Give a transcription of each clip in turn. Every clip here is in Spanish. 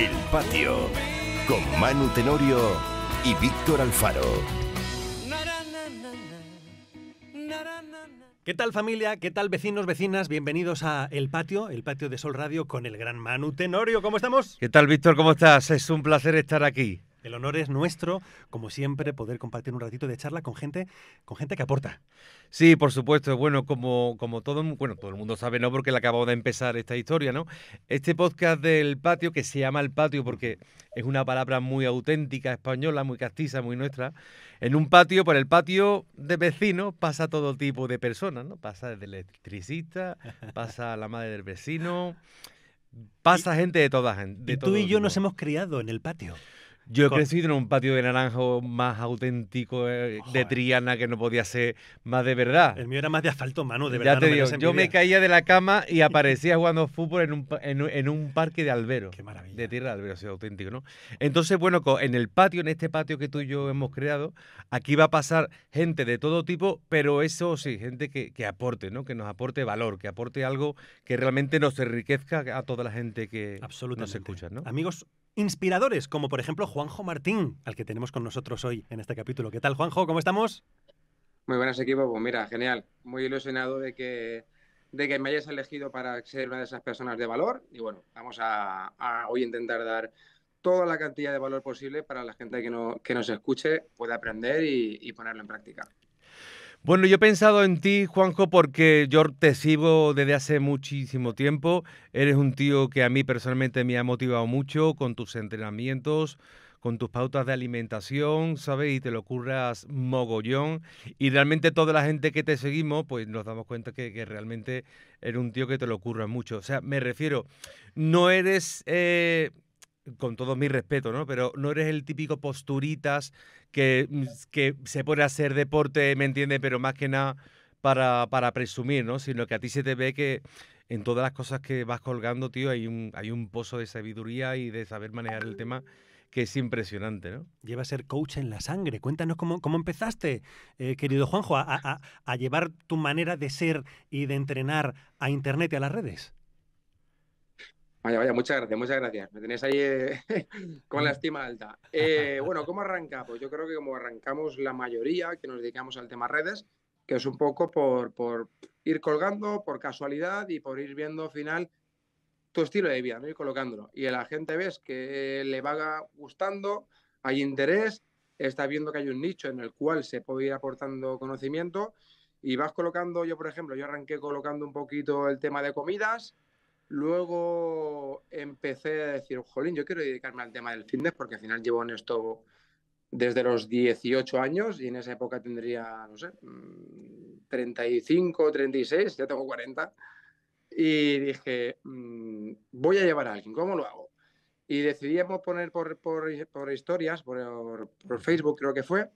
El Patio, con Manu Tenorio y Víctor Alfaro. ¿Qué tal familia? ¿Qué tal vecinos, vecinas? Bienvenidos a El Patio, el Patio de Sol Radio con el gran Manu Tenorio. ¿Cómo estamos? ¿Qué tal Víctor? ¿Cómo estás? Es un placer estar aquí. El honor es nuestro, como siempre, poder compartir un ratito de charla con gente, con gente que aporta. Sí, por supuesto. Bueno, como, como todo, bueno, todo el mundo sabe, ¿no? Porque le acabo de empezar esta historia, ¿no? Este podcast del patio, que se llama El Patio, porque es una palabra muy auténtica, española, muy castiza, muy nuestra. En un patio, por el patio de vecinos, pasa todo tipo de personas, ¿no? Pasa desde el electricista, pasa la madre del vecino, pasa gente de todas. gente. y tú y yo nos hemos criado en el patio. Yo he crecido en un patio de naranjo más auténtico, eh, de Triana, que no podía ser más de verdad. El mío era más de asfalto, mano, de verdad. Ya te digo, yo me caía de la cama y aparecía jugando fútbol en un, en, un parque de albero. Qué maravilla. De tierra de albero, auténtico, ¿no? Entonces, bueno, en el patio, en este patio que tú y yo hemos creado, aquí va a pasar gente de todo tipo, pero eso sí, gente que, que aporte, ¿no? Que nos aporte valor, que aporte algo que realmente nos enriquezca a toda la gente que nos escucha, ¿no? Amigos, inspiradores, como por ejemplo Juanjo Martín, al que tenemos con nosotros hoy en este capítulo. ¿Qué tal, Juanjo? ¿Cómo estamos? Muy buenas, equipo. Pues mira, genial. Muy ilusionado de que, de que me hayas elegido para ser una de esas personas de valor. Y bueno, vamos a, hoy intentar dar toda la cantidad de valor posible para la gente que, no, que nos escuche, pueda aprender y, y ponerlo en práctica. Bueno, yo he pensado en ti, Juanjo, porque yo te sigo desde hace muchísimo tiempo. Eres un tío que a mí personalmente me ha motivado mucho con tus entrenamientos, con tus pautas de alimentación, ¿sabes? Y te lo curras mogollón. Y realmente toda la gente que te seguimos, pues nos damos cuenta que, que realmente eres un tío que te lo ocurra mucho. O sea, me refiero, no eres... Eh, con todo mi respeto, ¿no? Pero no eres el típico posturitas que, mm, que se pone a hacer deporte, ¿me entiende? Pero más que nada para, para, presumir, ¿no? Sino que a ti se te ve que en todas las cosas que vas colgando, tío, hay un, hay un pozo de sabiduría y de saber manejar el tema que es impresionante, ¿no? Lleva a ser coach en la sangre. Cuéntanos cómo, empezaste, eh, querido Juanjo, a, a llevar tu manera de ser y de entrenar a Internet y a las redes. Vaya, vaya, muchas gracias, muchas gracias. Me tenés ahí eh, con la estima alta. Eh, bueno, ¿cómo arranca? Pues yo creo que como arrancamos la mayoría que nos dedicamos al tema redes, que es un poco por, por ir colgando, por casualidad y por ir viendo al final tu estilo de vida, ¿no? ir colocándolo. Y la gente ves que le va gustando, hay interés, está viendo que hay un nicho en el cual se puede ir aportando conocimiento y vas colocando, yo por ejemplo, yo arranqué colocando un poquito el tema de comidas Luego empecé a decir, jolín, yo quiero dedicarme al tema del fitness porque al final llevo en esto desde los 18 años y en esa época tendría, no sé, 35, mm, 36, ya tengo 40. Y dije, mm, voy a llevar a alguien, ¿cómo lo hago? Y decidimos poner por, historias, por, Facebook creo que fue,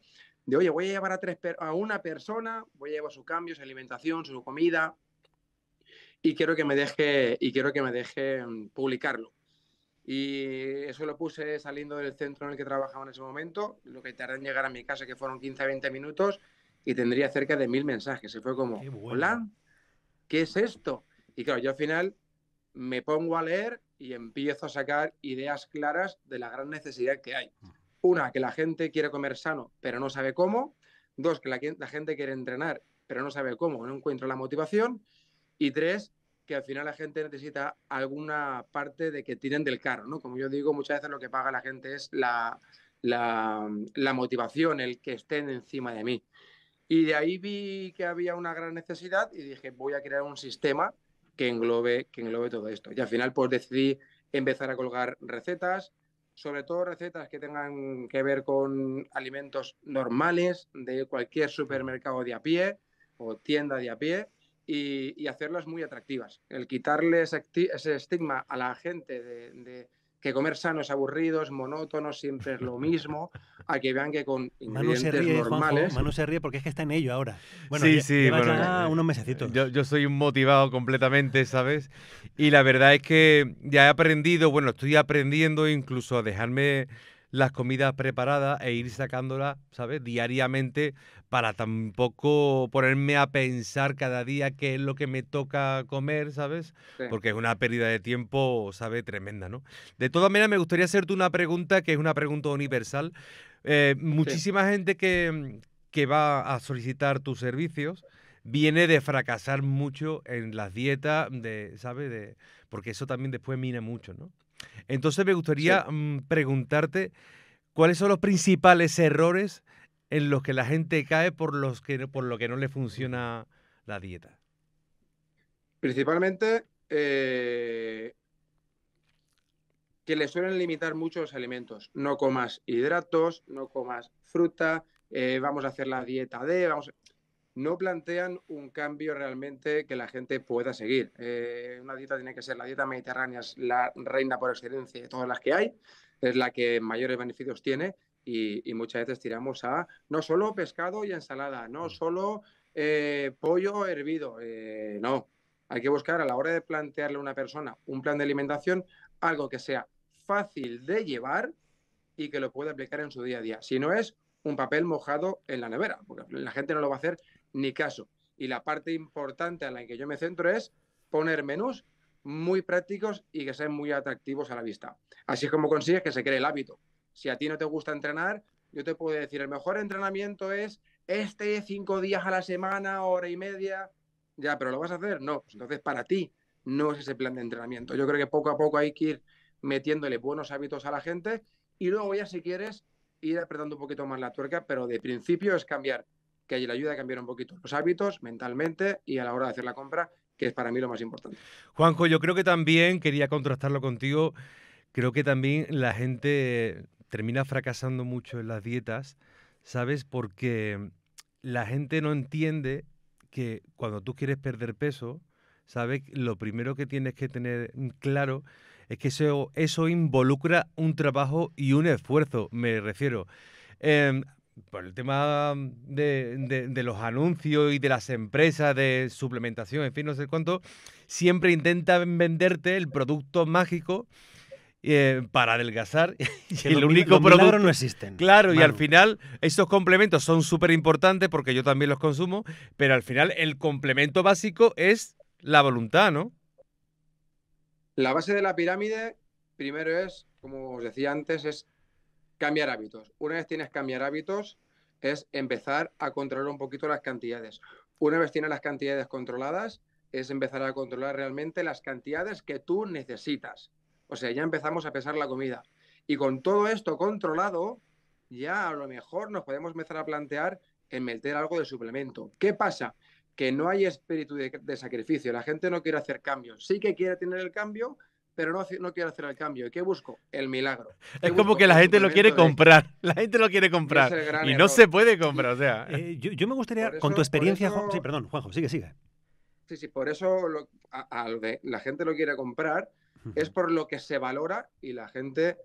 de oye, voy a llevar a, tres a una persona, voy a llevar su cambio, su alimentación, su comida, y quiero que me deje, y quiero que me deje mm, publicarlo. Y eso lo puse saliendo del centro en el que trabajaba en ese momento, lo que tardé en llegar a mi casa, que fueron 15 a 20 minutos, y tendría cerca de mil mensajes. Se fue como, Qué hola, ¿qué es esto? Y claro, yo al final me pongo a leer y empiezo a sacar ideas claras de la gran necesidad que hay. Una, que la gente quiere comer sano, pero no sabe cómo. Dos, que la, la gente quiere entrenar, pero no sabe cómo, no encuentra la motivación. Y tres, que al final la gente necesita alguna parte de que tiren del carro, ¿no? Como yo digo, muchas veces lo que paga la gente es la, motivación, el que estén encima de mí. Y de ahí vi que había una gran necesidad y dije, voy a crear un sistema que englobe, que englobe todo esto. Y al final, pues decidí empezar a colgar recetas, sobre todo recetas que tengan que ver con alimentos normales de cualquier supermercado de a pie o tienda de a pie y, hacerlas muy atractivas. El quitarle ese, estigma a la gente de, que comer sano es aburrido, es monótono, siempre es lo mismo, a que vean que con ingredientes normales... Manu se ríe porque es que está en ello ahora. Bueno, sí, eh, unos mesecitos. Yo, soy motivado completamente, ¿sabes? Y la verdad es que ya he aprendido, bueno, estoy aprendiendo incluso a dejarme las comidas preparadas e ir sacándolas, ¿sabes? Diariamente para tampoco ponerme a pensar cada día qué es lo que me toca comer, ¿sabes? Porque es una pérdida de tiempo, ¿sabes? Tremenda, ¿no? De todas maneras, me gustaría hacerte una pregunta que es una pregunta universal. Eh, muchísima gente que, mm, que va a solicitar tus servicios viene de fracasar mucho en las dietas, de, ¿sabes? De, porque eso también después mina mucho, ¿no? Entonces me gustaría mm, preguntarte cuáles son los principales errores en los que la gente cae por, los que, por lo que no le funciona la dieta. Principalmente eh, que le suelen limitar muchos alimentos. No comas hidratos, no comas fruta, eh, vamos a hacer la dieta D, vamos no plantean un cambio realmente que la gente pueda seguir. Eh, una dieta tiene que ser, la dieta mediterránea es la reina por excelencia de todas las que hay, es la que mayores beneficios tiene y, muchas veces tiramos a no solo pescado y ensalada, no mm. solo eh, pollo hervido, eh, no. Hay que buscar a la hora de plantearle a una persona un plan de alimentación algo que sea fácil de llevar y que lo pueda aplicar en su día a día. Si no es un papel mojado en la nevera, porque la gente no lo va a hacer ni caso. Y la parte importante en la que yo me centro es poner menús muy prácticos y que sean muy atractivos a la vista. Así es como consigues que se cree el hábito. Si a ti no te gusta entrenar, yo te puedo decir, el mejor entrenamiento es este cinco días a la semana, hora y media. Ya, pero ¿lo vas a hacer? No. Pues entonces, para ti no es ese plan de entrenamiento. Yo creo que poco a poco hay que ir metiéndole buenos hábitos a la gente y luego ya si quieres ir apretando un poquito más la tuerca, pero de principio es cambiar que le ayuda a cambiar un poquito los hábitos mentalmente y a la hora de hacer la compra, que es para mí lo más importante. Juanjo, yo creo que también, quería contrastarlo contigo, creo que también la gente termina fracasando mucho en las dietas, ¿sabes? Porque la gente no entiende que cuando tú quieres perder peso, ¿sabes? Lo primero que tienes que tener claro es que eso, eso involucra un trabajo y un esfuerzo, me refiero. Em, por el tema de, los anuncios y de las empresas de suplementación, en fin, no sé cuánto, siempre intentan venderte el producto mágico eh, para adelgazar. y el único producto. no existen. Claro, y al final, esos complementos son súper importantes porque yo también los consumo, pero al final el complemento básico es la voluntad, ¿no? La base de la pirámide, primero es, como os decía antes, es Cambiar hábitos. Una vez tienes cambiar hábitos, es empezar a controlar un poquito las cantidades. Una vez tienes las cantidades controladas, es empezar a controlar realmente las cantidades que tú necesitas. O sea, ya empezamos a pesar la comida. Y con todo esto controlado, ya a lo mejor nos podemos empezar a plantear en meter algo de suplemento. ¿Qué pasa? Que no hay espíritu de, sacrificio. La gente no quiere hacer cambios. Sí que quiere tener el cambio, pero no, no quiero hacer el cambio. ¿Y qué busco? El milagro. Es como que la gente lo quiere comprar. La gente lo quiere comprar. Y no se puede comprar. O sea. Eh, yo, me gustaría, con tu experiencia, sí, perdón, Juanjo, sigue, sigue. Sí, sí, por eso la gente lo quiere comprar es por lo que se valora y la gente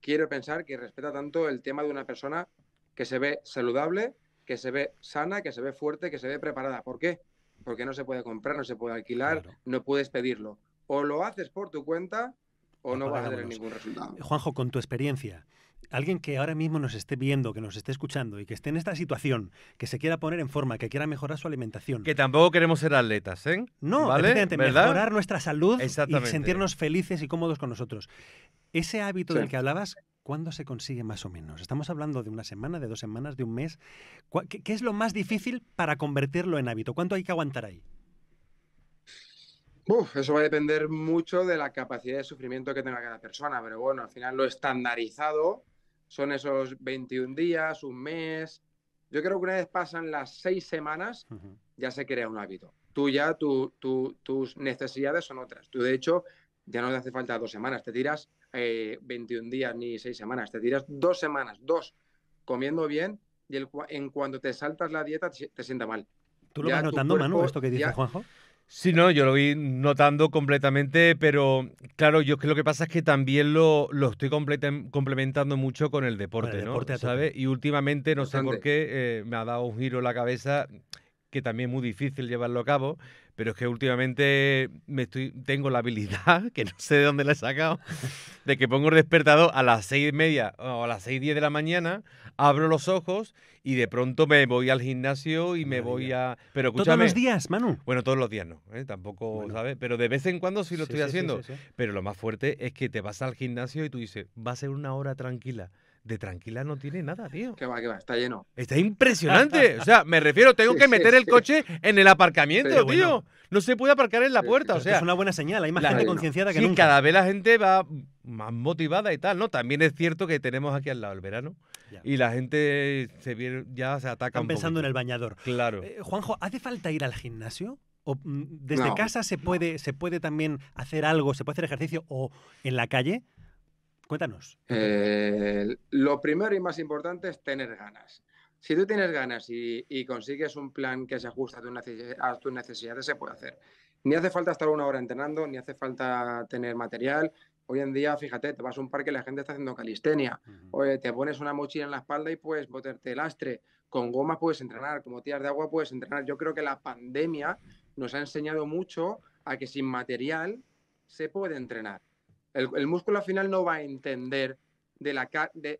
quiere pensar que respeta tanto el tema de una persona que se ve saludable, que se ve sana, que se ve fuerte, que se ve preparada. ¿Por qué? Porque no se puede comprar, no se puede alquilar, no puedes pedirlo o lo haces por tu cuenta o ah, no vas a tener ningún resultado. Juanjo, con tu experiencia, alguien que ahora mismo nos esté viendo, que nos esté escuchando y que esté en esta situación, que se quiera poner en forma, que quiera mejorar su alimentación. Que tampoco queremos ser atletas, ¿eh? No, ¿vale? mejorar nuestra salud y sentirnos felices y cómodos con nosotros. Ese hábito del que hablabas, ¿cuándo se consigue más o menos? Estamos hablando de una semana, de dos semanas, de un mes. qué es lo más difícil para convertirlo en hábito? ¿Cuánto hay que aguantar ahí? eso va a depender mucho de la capacidad de sufrimiento que tenga cada persona, pero bueno, al final lo estandarizado son esos 21 días, un mes. Yo creo que una vez pasan las seis semanas, ya se crea un hábito. Tú ya, tus necesidades son otras. Tú, de hecho, ya no te hace falta dos semanas, te tiras 21 eh, días ni seis semanas, te tiras dos semanas, dos, comiendo bien y en cuanto te saltas la dieta te, sienta mal. ¿Tú lo vas notando, Manu, esto que dice Juanjo? Sí, no, yo lo vi notando completamente, pero claro, yo que lo que pasa es que también lo, lo estoy complementando mucho con el deporte, Y últimamente, no sé por qué, eh, me ha dado un giro la cabeza que también es muy difícil llevarlo a cabo, pero es que últimamente me estoy, tengo la habilidad, que no sé de dónde la he sacado, de que pongo el despertador a las seis y media o a las seis y diez de la mañana, abro los ojos y de pronto me voy al gimnasio y me voy a... Pero ¿Todos los días, Manu? Bueno, todos los días no, ¿eh? tampoco, ¿sabes? Pero de vez en cuando sí lo estoy haciendo. pero lo más fuerte es que te vas al gimnasio y tú dices, va a ser una hora tranquila de tranquila no tiene nada, tío. Que va, qué va, está lleno. Está impresionante. o sea, me refiero, tengo que meter el coche en el aparcamiento, tío. No se puede aparcar en la puerta, o sea. Es una buena señal, hay más gente concienciada que nunca. cada vez la gente va más motivada y tal, ¿no? También es cierto que tenemos aquí al lado el verano y la gente se viene, ya se ataca Están pensando en el bañador. Claro. Eh, Juanjo, ¿hace falta ir al gimnasio? ¿O mm, desde casa se puede, se puede también hacer algo, se puede hacer ejercicio o en la calle? Cuéntanos. Eh, lo primero y más importante es tener ganas. Si tú tienes ganas y, consigues un plan que se ajusta a, tus necesidades, se puede hacer. Ni hace falta estar una hora entrenando, ni hace falta tener material, Hoy en día, fíjate, te vas a un parque y la gente está haciendo calistenia. te pones una mochila en la espalda y puedes botarte lastre. Con goma puedes entrenar, con tiras de agua puedes entrenar. Yo creo que la pandemia nos ha enseñado mucho a que sin material se puede entrenar. El, músculo al final no va a entender de, la,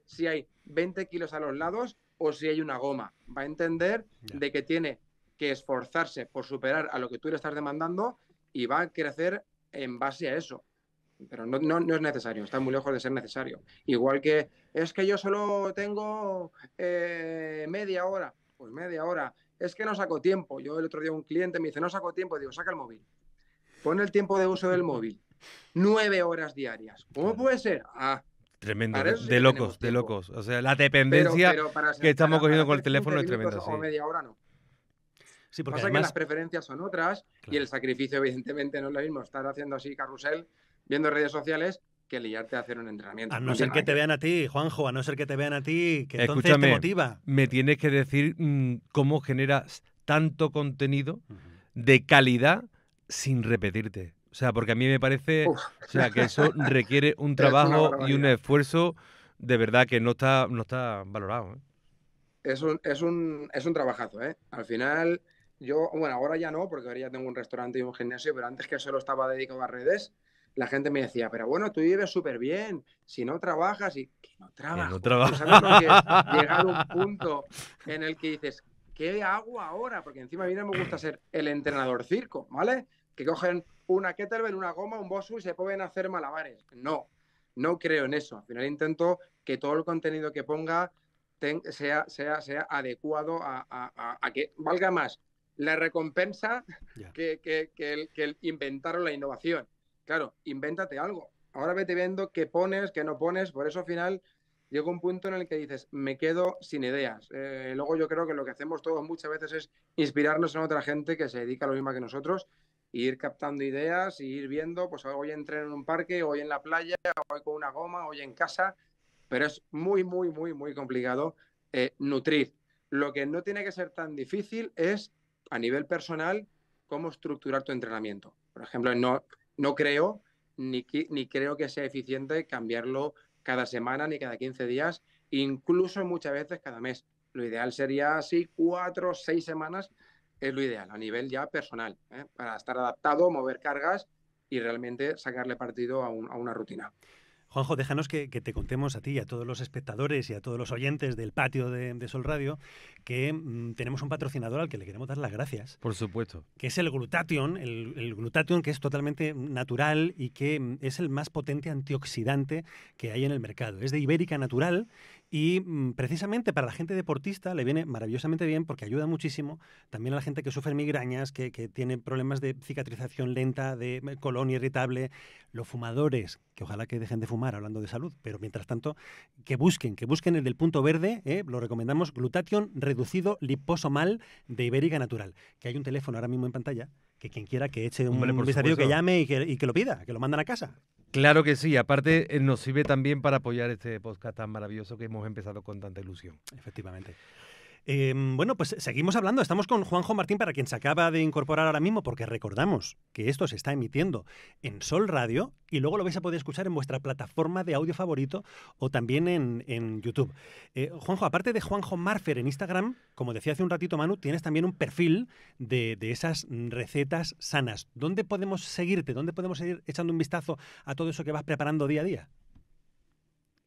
si hay 20 kilos a los lados o si hay una goma. Va a entender de que tiene que esforzarse por superar a lo que tú le estás demandando y va a crecer en base a eso. Pero no, es necesario, está muy lejos de ser necesario. Igual que es que yo solo tengo eh, media hora, pues media hora. Es que no saco tiempo. Yo el otro día un cliente me dice, no saco tiempo, digo, saca el móvil. Pon el tiempo de uso del móvil nueve horas diarias. ¿Cómo puede ser? Ah, Tremendo, de, locos, de locos. O sea, la dependencia que estamos cogiendo con el teléfono es tremenda. Sí. media hora no. Sí, porque además... que las preferencias son otras y el sacrificio, evidentemente, no es lo mismo estar haciendo así carrusel, viendo redes sociales, que liarte a hacer un entrenamiento. A no, ser que te vean a ti, Juanjo, a no ser que te vean a ti, que entonces te motiva. Me tienes que decir mm, cómo generas tanto contenido de calidad sin repetirte. O sea, porque a mí me parece sea, que eso requiere un trabajo y un esfuerzo de verdad que no está, no está valorado. ¿eh? Es, un, es, un, trabajazo, ¿eh? Al final, yo, bueno, ahora ya no, porque ahora ya tengo un restaurante y un gimnasio, pero antes que solo estaba dedicado a redes, la gente me decía, pero bueno, tú vives súper bien, si no trabajas, y que no trabajas. No trabajas. Llegar a un punto en el que dices, ¿qué hago ahora? Porque encima a mí no me gusta ser el entrenador circo, ¿vale? Que cogen una kettlebell, una goma, un bosu y se pueden hacer malabares. No, no creo en eso. Al final intento que todo el contenido que ponga sea, sea, sea adecuado a, que valga más la recompensa que, que, el, inventar la innovación. Claro, invéntate algo. Ahora vete viendo qué pones, qué no pones. Por eso al final llega un punto en el que dices, me quedo sin ideas. Eh, luego yo creo que lo que hacemos todos muchas veces es inspirarnos en otra gente que se dedica a lo mismo que nosotros ir captando ideas y ir viendo, pues hoy entreno en un parque, hoy en la playa, hoy con una goma, hoy en casa, pero es muy, muy, muy, muy complicado eh, nutrir. Lo que no tiene que ser tan difícil es, a nivel personal, cómo estructurar tu entrenamiento. Por ejemplo, no, no creo ni, ni creo que sea eficiente cambiarlo cada semana ni cada 15 días, incluso muchas veces cada mes. Lo ideal sería así cuatro o seis semanas es lo ideal a nivel ya personal, ¿eh? para estar adaptado, mover cargas y realmente sacarle partido a, una rutina. Juanjo, déjanos que, te contemos a ti y a todos los espectadores y a todos los oyentes del patio de, Sol Radio que mm, tenemos un patrocinador al que le queremos dar las gracias. Por supuesto. Que es el glutatión, el, el, glutatión que es totalmente natural y que mm, es el más potente antioxidante que hay en el mercado. Es de Ibérica Natural y mm, precisamente para la gente deportista le viene maravillosamente bien porque ayuda muchísimo también a la gente que sufre migrañas, que, tiene problemas de cicatrización lenta, de mm, colon irritable, los fumadores, que ojalá que dejen de fumar hablando de salud, pero mientras tanto que busquen, que busquen el del punto verde, ¿eh? lo recomendamos, glutatión reducido liposomal de Ibérica Natural, que hay un teléfono ahora mismo en pantalla que quien quiera que eche un, buen que llame y que, y que lo pida, que lo mandan a casa. Claro que sí, aparte eh, nos sirve también para apoyar este podcast tan maravilloso que hemos empezado con tanta ilusión. Efectivamente. Em, bueno, pues seguimos hablando. Estamos con Juanjo Martín para quien se acaba de incorporar ahora mismo, porque recordamos que esto se está emitiendo en Sol Radio y luego lo vais a poder escuchar en vuestra plataforma de audio favorito o también en, YouTube. Eh, Juanjo, aparte de Juanjo Marfer en Instagram, como decía hace un ratito Manu, tienes también un perfil de, de esas recetas sanas. ¿Dónde podemos seguirte? ¿Dónde podemos seguir echando un vistazo a todo eso que vas preparando día a día?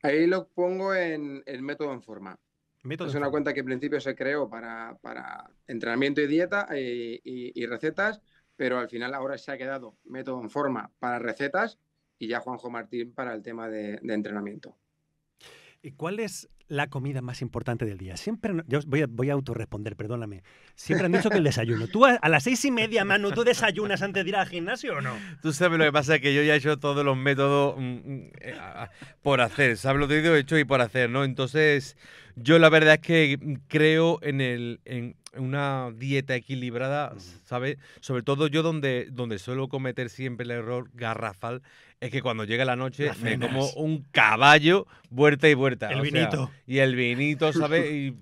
Ahí lo pongo en el método en forma es una cuenta que en principio se creó para, para entrenamiento y dieta eh, y, recetas, pero al final ahora se ha quedado método en forma para recetas y ya Juanjo Martín para el tema de, entrenamiento. ¿Y cuál es la comida más importante del día? Siempre, yo voy a, voy a autorresponder, perdóname. Siempre han dicho que el desayuno. Tú a, las seis y media, Manu, ¿tú desayunas antes de ir al gimnasio o no? Tú sabes lo que pasa, que yo ya he hecho todos los métodos mm, mm, eh, por hacer. ¿Sabes lo que he hecho y por hacer, no? Entonces yo la verdad es que creo en, el, en una dieta equilibrada, ¿sabes? Sobre todo yo donde, donde suelo cometer siempre el error garrafal es que cuando llega la noche me como un caballo vuelta y vuelta. El vinito. y el vinito, ¿sabes? Y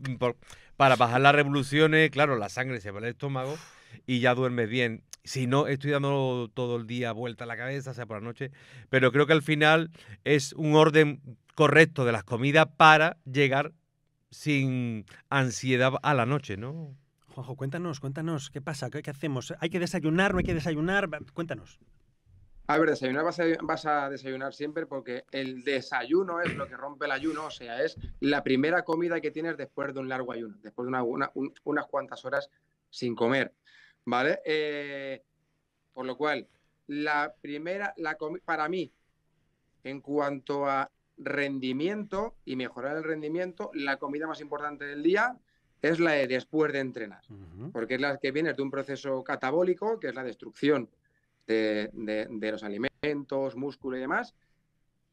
para bajar las revoluciones, claro, la sangre se va al estómago y ya duermes bien. Si no, estoy dando todo el día vuelta a la cabeza, o sea por la noche, pero creo que al final es un orden correcto de las comidas para llegar sin ansiedad a la noche, ¿no? Juanjo, cuéntanos, cuéntanos, ¿qué pasa? ¿Qué, hacemos? ¿Hay que desayunar? ¿No hay que desayunar? Cuéntanos. A ver, desayunar vas a, desayunar siempre porque el desayuno es lo que rompe el ayuno, o sea, es la primera comida que tienes después de un largo ayuno, después de unas cuantas horas sin comer, ¿vale? Eh, por lo cual, la primera, la para mí, en cuanto a rendimiento y mejorar el rendimiento, la comida más importante del día es la de después de entrenar, porque es la que viene de un proceso catabólico, que es la destrucción de, los alimentos, músculo y demás,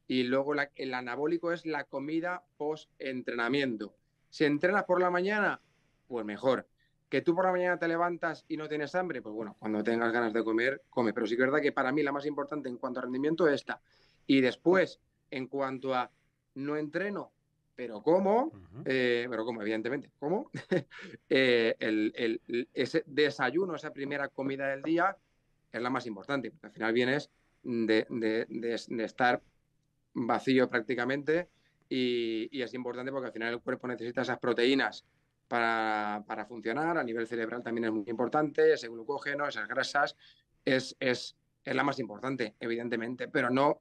y luego el anabólico es la comida post-entrenamiento. Si entrenas por la mañana, pues mejor. Que tú por la mañana te levantas y no tienes hambre, pues bueno, cuando tengas ganas de comer, come. Pero sí que es verdad que para mí la más importante en cuanto a rendimiento es esta. Y después, en cuanto a no entreno, pero cómo eh, pero como, evidentemente, cómo eh, el, ese desayuno, esa primera comida del día es la más importante, porque al final vienes de, de, estar vacío prácticamente y, es importante porque al final el cuerpo necesita esas proteínas para, funcionar, a nivel cerebral también es muy importante, ese glucógeno, esas grasas, es, es la más importante, evidentemente, pero no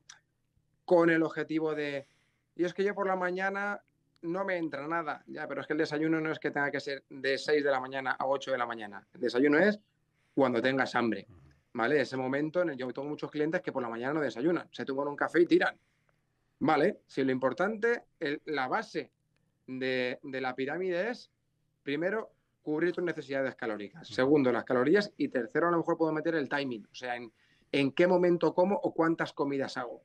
con el objetivo de, y es que yo por la mañana no me entra nada, ya, pero es que el desayuno no es que tenga que ser de 6 de la mañana a 8 de la mañana, el desayuno es cuando tengas hambre, ¿vale? Ese momento en el yo tengo muchos clientes que por la mañana no desayunan, se toman un café y tiran, ¿vale? Si lo importante, la base de, de la pirámide es, primero, cubrir tus necesidades calóricas. Segundo, las calorías. Y tercero, a lo mejor puedo meter el timing, o sea, en, en qué momento como o cuántas comidas hago.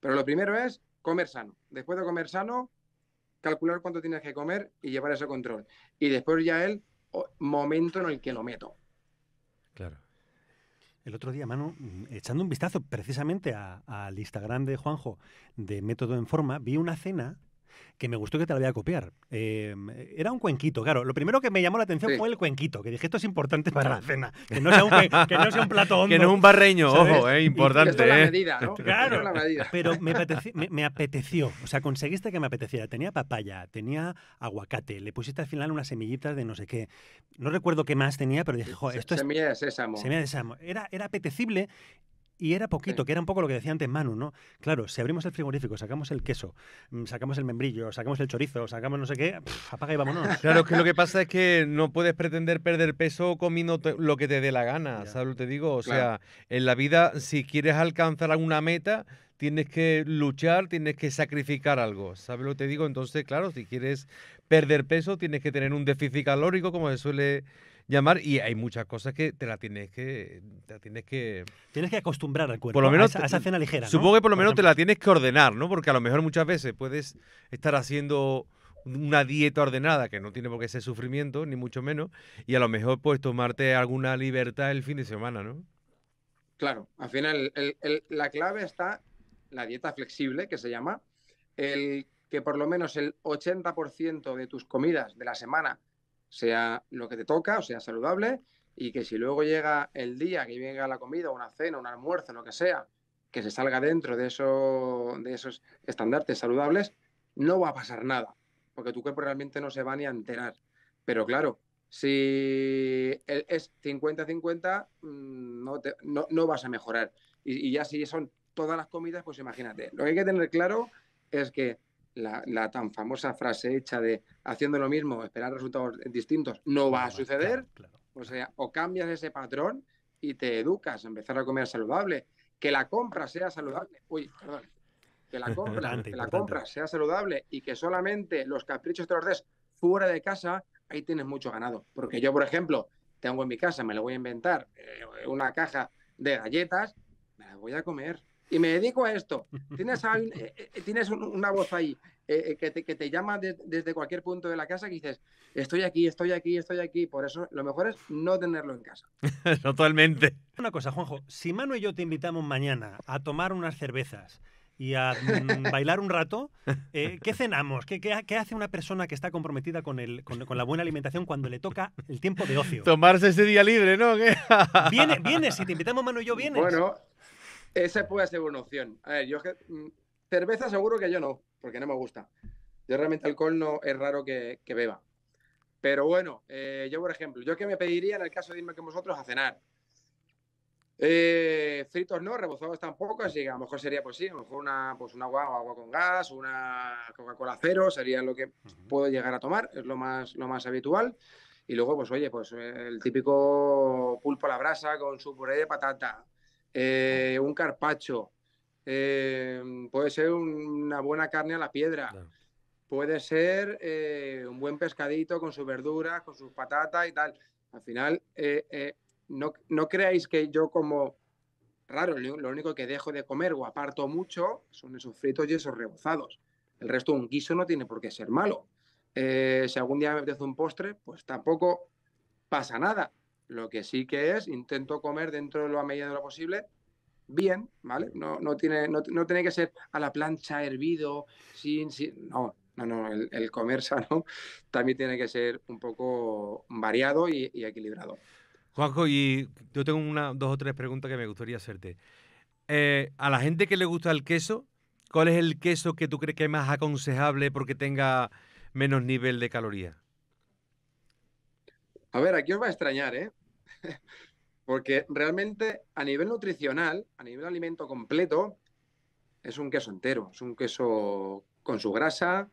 Pero lo primero es comer sano. Después de comer sano, calcular cuánto tienes que comer y llevar ese control. Y después ya el momento en el que lo meto. Claro. El otro día, Manu, mm, echando un vistazo precisamente al Instagram de Juanjo de Método en Forma, vi una cena que me gustó que te la voy a copiar. Em, era un cuenquito, claro. Lo primero que me llamó la atención fue el cuenquito, que dije, esto es importante para la cena, que no sea un, que no sea un plato hondo. que no es un barreño, ojo, eh, importante. es la eh. medida, ¿no? Claro, pero me, apeteció, o sea, conseguiste que me apeteciera. Tenía papaya, tenía aguacate, le pusiste al final unas semillitas de no sé qué. No recuerdo qué más tenía, pero dije, jo, esto es... Semilla de sésamo. Semilla de sésamo. Era, era apetecible y era poquito, que era un poco lo que decía antes Manu, ¿no? Claro, si abrimos el frigorífico, sacamos el queso, mm, sacamos el membrillo, sacamos el chorizo, sacamos no sé qué, apaga y vámonos. Claro, que lo que pasa es que no puedes pretender perder peso comiendo lo que te dé la gana, ¿sabes lo que te digo? O sea, en la vida, si quieres alcanzar alguna meta, tienes que luchar, tienes que sacrificar algo, ¿sabes lo que te digo? Entonces, claro, si quieres perder peso, tienes que tener un déficit calórico, como se suele llamar y hay muchas cosas que te la tienes que tienes que tienes que acostumbrar al cuerpo por lo menos, a, esa, cena ligera. Supongo que por lo menos te la tienes que ordenar, ¿no? Porque a lo mejor muchas veces puedes estar haciendo una dieta ordenada que no tiene por qué ser sufrimiento ni mucho menos y a lo mejor puedes tomarte alguna libertad el fin de semana, ¿no? Claro, al final la clave está la dieta flexible que se llama el que por lo menos el 80% de tus comidas de la semana sea lo que te toca, o sea saludable, y que si luego llega el día que venga la comida, una cena, un almuerzo, lo que sea, que se salga dentro de, de esos estandartes saludables, no va a pasar nada, porque tu cuerpo realmente no se va ni a enterar. Pero claro, si es 50-50, mm, no, vas a mejorar. y, ya si son todas las comidas, pues imagínate. Lo que hay que tener claro es que la, tan famosa frase hecha de haciendo lo mismo, esperar resultados distintos, no va a suceder. O sea, o cambias ese patrón y te educas, empezar a comer saludable, que la compra sea saludable. Uy, perdón. Que la compra, la compra sea saludable y que solamente los caprichos te los des fuera de casa, ahí tienes mucho ganado. Porque yo, por ejemplo, tengo en mi casa, me lo voy a inventar, eh, una caja de galletas, me la voy a comer y me dedico a esto. Tienes, eh, eh, eh, tienes una voz ahí que, te, llama desde cualquier punto de la casa y dices, estoy aquí, estoy aquí, estoy aquí. Por eso lo mejor es no tenerlo en casa. Totalmente. Una cosa, Juanjo, si Manu y yo te invitamos mañana a tomar unas cervezas y a mm, bailar un rato, ¿qué cenamos? ¿Qué, hace una persona que está comprometida con, el, con, la buena alimentación cuando le toca el tiempo de ocio? Tomarse ese día libre, ¿no? ¿Viene, vienes, si te invitamos Manu y yo, vienes. Bueno, esa puede ser una opción. A ver, yo mm, Cerveza seguro que yo no, porque no me gusta. Yo realmente alcohol no es raro que, beba. Pero bueno, eh, yo por ejemplo, yo que me pediría en el caso de irme con vosotros a cenar. Eh, fritos no, rebozados tampoco, así que a lo mejor sería pues sí, a lo mejor una, pues una agua, agua con gas, una Coca-Cola cero, sería lo que puedo llegar a tomar, es lo más, lo más habitual. Y luego, pues oye, pues eh, el típico pulpo a la brasa con su puré de patata, eh, un carpacho, eh, puede ser una buena carne a la piedra, puede ser eh, un buen pescadito con sus verduras, con sus patatas y tal. Al final, no, creáis que yo como raro, lo único que dejo de comer o aparto mucho son esos fritos y esos rebozados. El resto de un guiso no tiene por qué ser malo. si algún día me apetece un postre, pues tampoco pasa nada. Lo que sí que es, intento comer dentro de lo a medida de lo posible, bien, ¿vale? No, tiene, no, tiene que ser a la plancha, hervido, sin... no, no, no, el, comer sano también tiene que ser un poco variado y, equilibrado. Juanjo, y yo tengo una, dos o tres preguntas que me gustaría hacerte. Eh, a la gente que le gusta el queso, ¿cuál es el queso que tú crees que es más aconsejable porque tenga menos nivel de caloría? A ver, aquí os va a extrañar, ¿eh? Porque realmente a nivel nutricional, a nivel alimento completo, es un queso entero, es un queso con su grasa,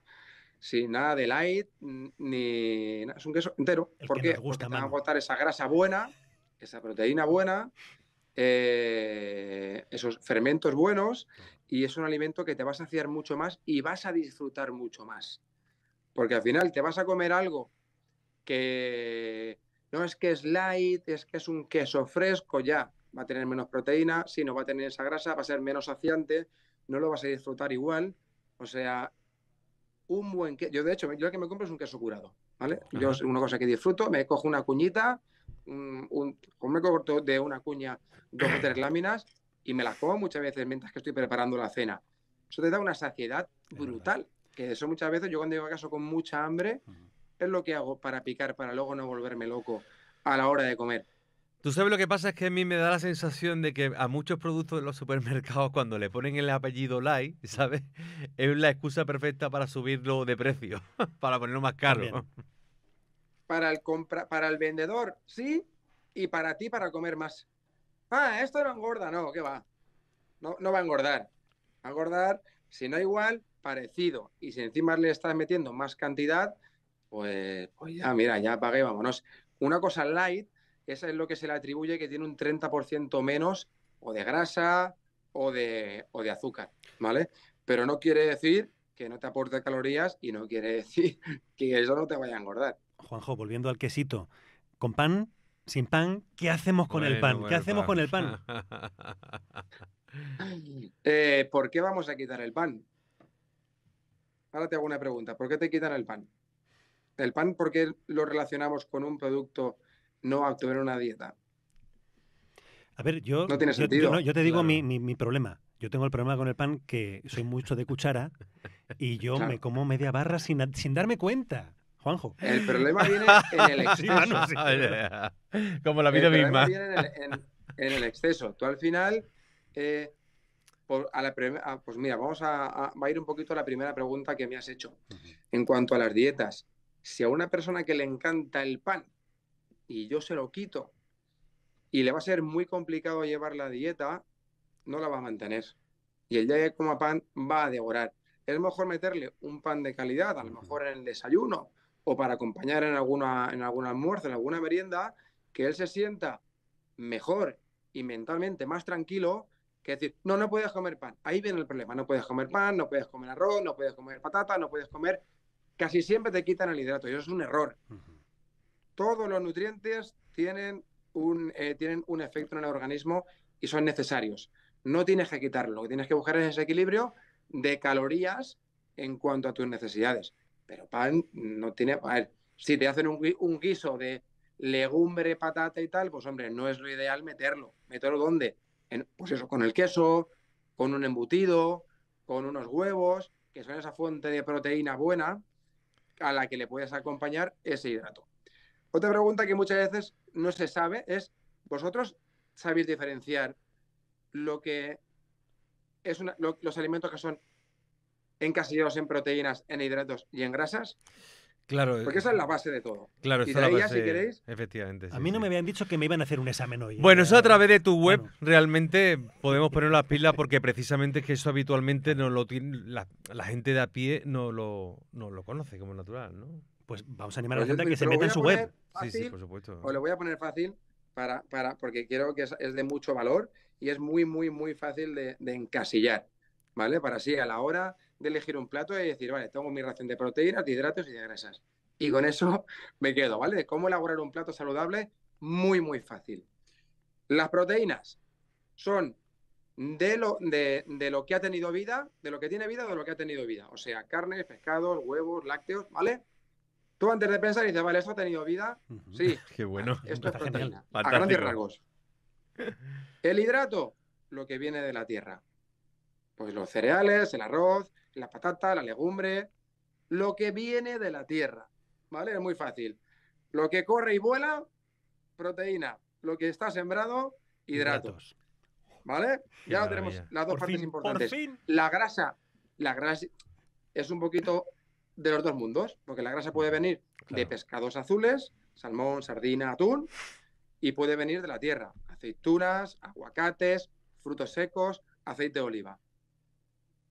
sin nada de light, ni es un queso entero. Porque te va a aportar esa grasa buena, esa proteína buena, eh, esos fermentos buenos, y es un alimento que te vas a saciar mucho más y vas a disfrutar mucho más. Porque al final te vas a comer algo que no es que es light, es que es un queso fresco, ya va a tener menos proteína, si no va a tener esa grasa, va a ser menos saciante, no lo vas a disfrutar igual. O sea, un buen queso. Yo, de hecho, yo lo que me compro es un queso curado, ¿vale? Yo es una cosa que disfruto, me cojo una cuñita, mm, un, me corto de una cuña dos o tres láminas y me las como muchas veces mientras que estoy preparando la cena. Eso te da una saciedad brutal, que eso muchas veces yo cuando llego a casa con mucha hambre, es lo que hago para picar, para luego no volverme loco a la hora de comer. Tú sabes lo que pasa es que a mí me da la sensación de que a muchos productos de los supermercados cuando le ponen el apellido Light, ¿sabes? Es la excusa perfecta para subirlo de precio, para ponerlo más caro. Para el compra, para el vendedor, sí, y para ti para comer más. Ah, esto no engorda, no, ¿qué va? No, no va a engordar. Va a engordar, si no igual, parecido. Y si encima le estás metiendo más cantidad, pues, pues ya, mira, ya apagué, vámonos. Una cosa light, esa es lo que se le atribuye que tiene un 30% menos o de grasa o de, de azúcar, ¿vale? Pero no quiere decir que no te aporte calorías y no quiere decir que eso no te vaya a engordar. Juanjo, volviendo al quesito, ¿con pan? ¿Sin pan? ¿Qué hacemos con el pan? ¿Qué hacemos con el pan? Eh, ¿Por qué vamos a quitar el pan? Ahora te hago una pregunta. ¿Por qué te quitan el pan? ¿El pan por qué lo relacionamos con un producto no a obtener una dieta? A ver, yo, no tiene sentido. yo, te digo mi, problema. Yo tengo el problema con el pan que soy mucho de cuchara y yo me como media barra sin, darme cuenta. Juanjo. El problema viene en el exceso. Como la vida el problema Viene en, el, exceso. Tú al final, eh, pues, ah, pues mira, vamos a, a, ir un poquito a la primera pregunta que me has hecho en cuanto a las dietas. Si a una persona que le encanta el pan y yo se lo quito y le va a ser muy complicado llevar la dieta, no la va a mantener. Y el día que coma pan va a devorar. Es mejor meterle un pan de calidad, a lo mejor en el desayuno o para acompañar en, alguna, en algún almuerzo, en alguna merienda, que él se sienta mejor y mentalmente más tranquilo que decir, no, no puedes comer pan. Ahí viene el problema, no puedes comer pan, no puedes comer arroz, no puedes comer patata, no puedes comer casi siempre te quitan el hidrato y eso es un error. Todos los nutrientes tienen un, eh, tienen un efecto en el organismo y son necesarios. No tienes que quitarlo, lo que tienes que buscar es ese equilibrio de calorías en cuanto a tus necesidades. Pero pan no tiene... A ver, si te hacen un, guiso de legumbre, patata y tal, pues hombre, no es lo ideal meterlo. ¿Meterlo dónde? pues eso, con el queso, con un embutido, con unos huevos, que son esa fuente de proteína buena, a la que le puedes acompañar ese hidrato. Otra pregunta que muchas veces no se sabe es, ¿vosotros sabéis diferenciar lo que es los alimentos que son encasillados en proteínas, en hidratos y en grasas? Claro. Porque esa es la base de todo. Claro, y es la base, si queréis. Efectivamente. a mí no me habían dicho que me iban a hacer un examen hoy. ¿eh? Bueno, eso a través de tu web realmente podemos poner las pilas porque precisamente es que eso habitualmente no lo la, gente de a pie no lo, lo conoce como natural, ¿no? Pues vamos a animar a la pues gente a que se meta en su web. sí, sí, por supuesto. Os lo voy a poner fácil para, para, porque creo que es, de mucho valor y es muy, muy, muy fácil de, de encasillar, ¿vale? Para así a la hora de elegir un plato y decir, vale, tengo mi ración de proteínas, de hidratos y de grasas. Y con eso me quedo, ¿vale? De cómo elaborar un plato saludable, muy, muy fácil. Las proteínas son de lo, de, lo que ha tenido vida, de lo que tiene vida o de lo que ha tenido vida. O sea, carne, pescados, huevos, lácteos, ¿vale? Tú antes de pensar dices, vale, esto ha tenido vida. Sí. Qué bueno. Esto es proteína. A grandes rasgos. El hidrato, lo que viene de la tierra. Pues los cereales, el arroz, la patata, la legumbre, lo que viene de la tierra, ¿vale? Es muy fácil. Lo que corre y vuela, proteína. Lo que está sembrado, hidratos. ¿Vale? Ya tenemos las dos partes importantes. La grasa, la grasa es un poquito de los dos mundos, porque la grasa puede venir de pescados azules, salmón, sardina, atún, y puede venir de la tierra, aceitunas, aguacates, frutos secos, aceite de oliva.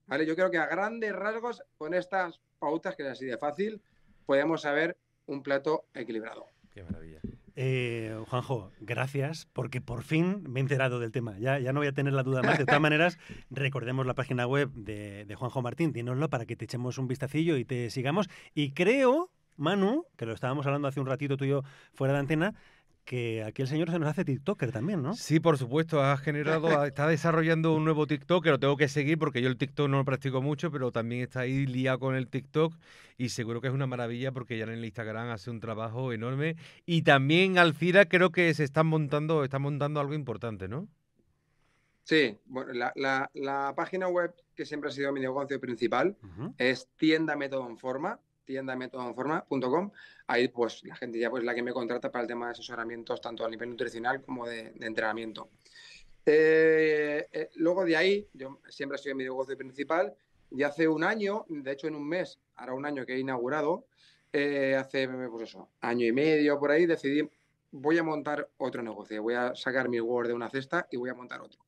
¿vale? Yo creo que a grandes rasgos, con estas pautas, que es así de fácil, podemos saber un plato equilibrado. Qué maravilla. Eh, Juanjo, gracias, porque por fin me he enterado del tema. Ya, ya no voy a tener la duda más. De todas maneras, recordemos la página web de, de Juanjo Martín, dínoslo para que te echemos un vistacillo y te sigamos. Y creo, Manu, que lo estábamos hablando hace un ratito tú y yo fuera de antena, que aquí el señor se nos hace TikToker también, ¿no? Sí, por supuesto, ha generado, está desarrollando un nuevo TikTok que lo tengo que seguir porque yo el TikTok no lo practico mucho, pero también está ahí liado con el TikTok y seguro que es una maravilla porque ya en el Instagram hace un trabajo enorme y también Alcira creo que se están montando, está montando algo importante, ¿no? Sí, bueno, la, página web que siempre ha sido mi negocio principal es Tienda Método en Forma tiendametodonforma.com, Ahí pues la gente ya pues la que me contrata para el tema de asesoramientos tanto a nivel nutricional como de, entrenamiento. Eh, eh, luego de ahí, yo siempre he sido mi negocio principal y hace un año, de hecho en un mes, ahora un año que he inaugurado, eh, hace pues eso, año y medio por ahí, decidí voy a montar otro negocio, voy a sacar mi Word de una cesta y voy a montar otro.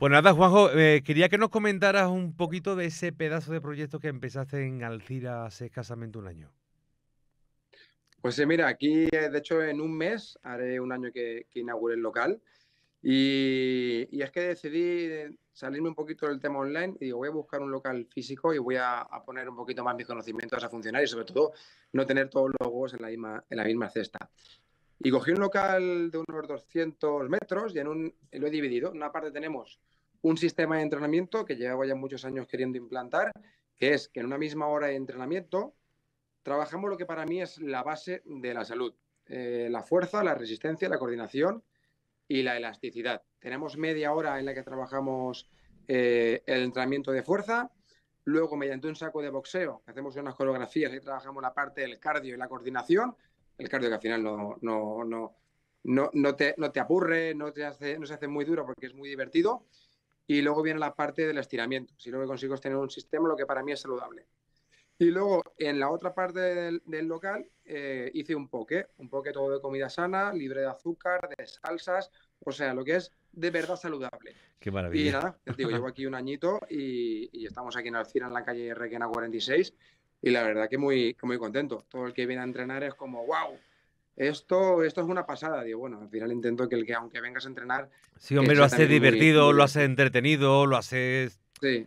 Pues nada, Juanjo, eh, quería que nos comentaras un poquito de ese pedazo de proyecto que empezaste en Alcira hace escasamente un año. Pues sí, mira, aquí eh, de hecho en un mes haré un año que, inaugure el local y, es que decidí salirme un poquito del tema online y digo, voy a buscar un local físico y voy a, poner un poquito más mis conocimientos a funcionar y sobre todo no tener todos los huevos en la misma, en la misma cesta. Y cogí un local de unos 200 metros y en un, lo he dividido. En una parte tenemos un sistema de entrenamiento que llevo ya muchos años queriendo implantar, que es que en una misma hora de entrenamiento trabajamos lo que para mí es la base de la salud. Eh, la fuerza, la resistencia, la coordinación y la elasticidad. Tenemos media hora en la que trabajamos eh, el entrenamiento de fuerza. Luego, mediante un saco de boxeo, hacemos unas coreografías y trabajamos la parte del cardio y la coordinación el cardio que al final no, no, no, no, no te, no te aburre, no, te hace, no se hace muy duro porque es muy divertido. Y luego viene la parte del estiramiento. Si lo que consigo es tener un sistema, lo que para mí es saludable. Y luego en la otra parte del, local eh, hice un poke, un poke todo de comida sana, libre de azúcar, de salsas, o sea, lo que es de verdad saludable. Qué maravilla. Y nada, digo, llevo aquí un añito y, y estamos aquí en Alcira, en la calle Requena 46 y la verdad que muy, muy contento. Todo el que viene a entrenar es como, wow, esto, esto es una pasada. Digo, bueno, al final intento que el que aunque vengas a entrenar... Sí, hombre, lo haces divertido, lo hace entretenido, lo haces… Sí.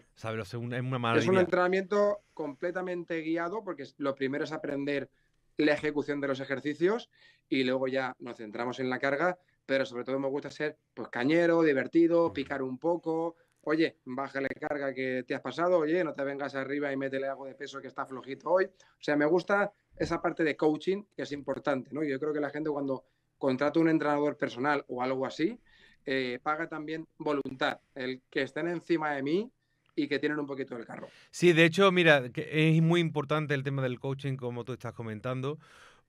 una, es, es un entrenamiento completamente guiado porque lo primero es aprender la ejecución de los ejercicios y luego ya nos centramos en la carga, pero sobre todo me gusta ser pues cañero, divertido, picar un poco, oye, bájale carga que te has pasado, oye, no te vengas arriba y métele algo de peso que está flojito hoy. O sea, me gusta esa parte de coaching que es importante, ¿no? Yo creo que la gente cuando contrata un entrenador personal o algo así, eh, paga también voluntad, el que estén encima de mí y que tienen un poquito del carro. Sí, de hecho, mira, es muy importante el tema del coaching, como tú estás comentando,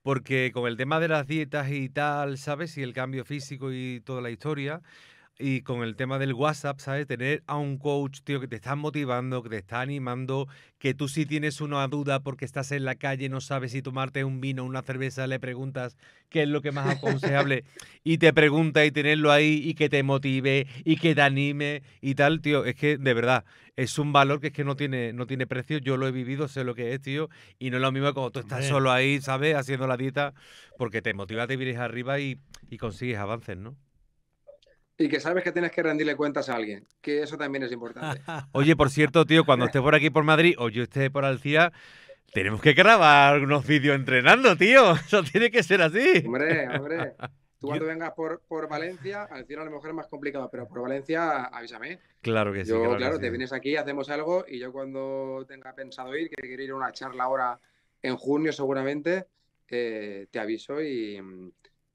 porque con el tema de las dietas y tal, ¿sabes? Y el cambio físico y toda la historia, y con el tema del WhatsApp, ¿sabes? Tener a un coach, tío, que te está motivando, que te está animando, que tú sí tienes una duda porque estás en la calle, no sabes si tomarte un vino, una cerveza, le preguntas qué es lo que más aconsejable y te pregunta y tenerlo ahí y que te motive y que te anime y tal, tío, es que de verdad es un valor que es que no tiene no tiene precio, yo lo he vivido, sé lo que es, tío, y no es lo mismo cuando tú estás solo ahí, ¿sabes? Haciendo la dieta, porque te motiva, te vienes arriba y, y consigues avances, ¿no? Y que sabes que tienes que rendirle cuentas a alguien, que eso también es importante. Oye, por cierto, tío, cuando estés por aquí por Madrid o yo esté por Alcía, tenemos que grabar unos vídeos entrenando, tío. Eso tiene que ser así. Hombre, hombre. Tú cuando vengas por, por Valencia, Alcía a lo mejor es más complicado, pero por Valencia avísame. Claro que sí. Yo, claro, te vienes aquí, hacemos algo y yo cuando tenga pensado ir, que quiero ir a una charla ahora en junio seguramente, eh, te aviso y,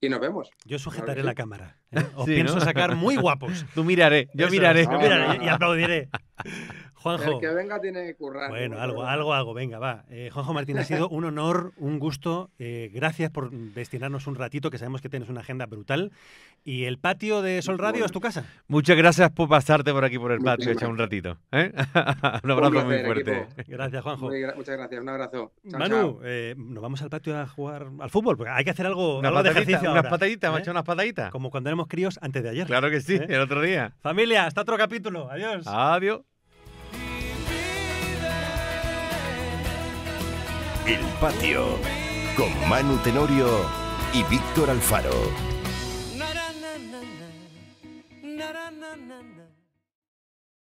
y nos vemos. Yo sujetaré la cámara. ¿eh? Os pienso sacar muy guapos. Tú miraré, yo miraré. Yo miraré y aplaudiré. Juanjo. El que venga tiene que currar. Bueno, algo, algo venga, va. Eh, Juanjo Martín, ha sido un honor, un gusto. Eh, gracias por destinarnos un ratito, que sabemos que tienes una agenda brutal. ¿Y el patio de Sol Radio es tu casa? Muchas gracias por pasarte por aquí por el patio, echar un ratito. ¿eh? un abrazo muy fuerte. Gracias, Juanjo. muchas gracias, un abrazo. Manu, nos vamos al patio a jugar al fútbol, porque hay que hacer algo, algo de ejercicio. Unas pataditas, unas pataditas. Como cuando éramos críos antes de ayer. Claro que sí, el otro día. Familia, hasta otro capítulo. Adiós. Adiós. El Patio, con Manu Tenorio y Víctor Alfaro.